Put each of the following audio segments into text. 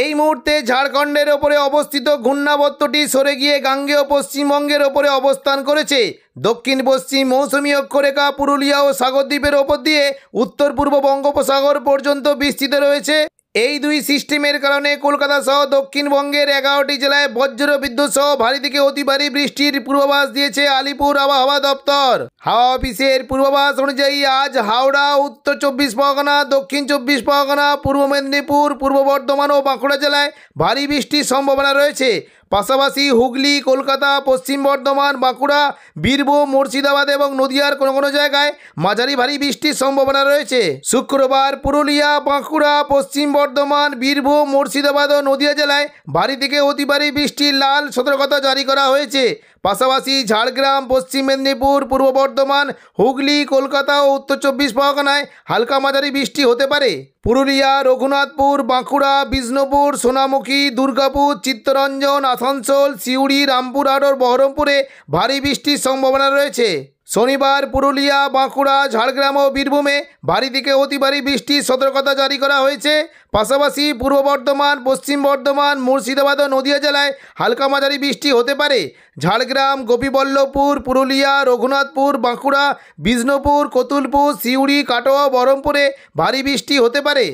এই মুহূর্তে ঝাড়খণ্ডের ওপরে অবস্থিত ঘূর্ণাবর্তটি সরে গিয়ে গাঙ্গেয় পশ্চিমবঙ্গের ওপরে অবস্থান করেছে দক্ষিণ পশ্চিম মৌসুমী অক্ষরেখা পুরুলিয়া ও সাগরদ্বীপের ওপর দিয়ে উত্তর পূর্ব বঙ্গোপসাগর পর্যন্ত বিস্তৃত রয়েছে এই দুই সিস্টেমের কারণে কলকাতা সহ দক্ষিণবঙ্গের এগারোটি জেলায় বজ্র বিদ্যুৎ সহ ভারী থেকে অতি ভারী বৃষ্টির পূর্বাভাস দিয়েছে আলিপুর আবহাওয়া দপ্তর হাওয়া অফিসের পূর্বাভাস অনুযায়ী আজ হাওড়া উত্তর চব্বিশ পরগনা দক্ষিণ চব্বিশ পরগনা পূর্ব মেদিনীপুর পূর্ব বর্ধমান ও বাঁকুড়া জেলায় ভারী বৃষ্টির সম্ভাবনা রয়েছে পাশাপাশি হুগলি কলকাতা পশ্চিম বর্ধমান বাঁকুড়া বীরভূম মুর্শিদাবাদ এবং নদিয়ার কোনো কোনো জায়গায় মাঝারি ভারী বৃষ্টির সম্ভাবনা রয়েছে শুক্রবার পুরুলিয়া বাঁকুড়া পশ্চিম বর্ধমান বীরভূম মুর্শিদাবাদ ও নদিয়া জেলায় ভারী থেকে অতি বৃষ্টির লাল সতর্কতা জারি করা হয়েছে পাশাপাশি ঝাড়গ্রাম পশ্চিম মেদিনীপুর পূর্ব বর্ধমান হুগলি কলকাতা ও উত্তর চব্বিশ পরগনায় হালকা মাঝারি বৃষ্টি হতে পারে পুরুলিয়া রঘুনাথপুর বাঁকুড়া বিষ্ণুপুর সোনামুখী দুর্গাপুর চিত্তরঞ্জন আসানসোল সিউড়ি রামপুরহাট ও বহরমপুরে ভারী বৃষ্টির সম্ভাবনা রয়েছে শনিবার পুরুলিয়া বাঁকুড়া ঝাড়গ্রাম ও বীরভূমে ভারী থেকে অতি ভারী বৃষ্টির সতর্কতা জারি করা হয়েছে পাশাপাশি পূর্ব বর্ধমান পশ্চিম বর্ধমান মুর্শিদাবাদ ও নদিয়া জেলায় হালকা মাঝারি বৃষ্টি হতে পারে ঝাড়গ্রাম গোপীবল্লভপুর পুরুলিয়া রঘুনাথপুর বাঁকুড়া বিষ্ণুপুর কতুলপুর সিউড়ি কাটোয়া বহরমপুরে ভারী বৃষ্টি হতে পারে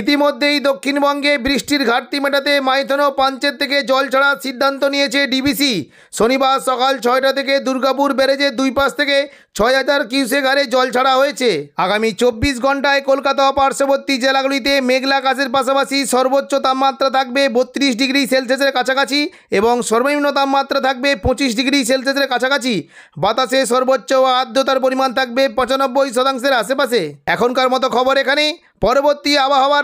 ইতিমধ্যেই দক্ষিণবঙ্গে বৃষ্টির ঘাটতি মেটাতে মাইথনো পাঞ্চের থেকে জল ছাড়ার সিদ্ধান্ত নিয়েছে ডিবিসি শনিবার সকাল ছয়টা থেকে দুর্গাপুর ব্যারেজের দুই পাশ থেকে ছয় হাজার কিউসেক হারে জল ছাড়া হয়েছে আগামী চব্বিশ ঘন্টায় কলকাতা পার্শ্ববর্তী জেলাগুলিতে মেঘলা আকাশের পাশাপাশি সর্বোচ্চ তাপমাত্রা থাকবে বত্রিশ ডিগ্রি সেলসিয়াসের কাছাকাছি এবং সর্বনিম্ন তাপমাত্রা থাকবে পঁচিশ ডিগ্রি সেলসিয়াসের কাছাকাছি বাতাসে সর্বোচ্চ আর্দ্রতার পরিমাণ থাকবে পঁচানব্বই শতাংশের আশেপাশে এখনকার মতো খবর এখানে পরবর্তী আবহাওয়ার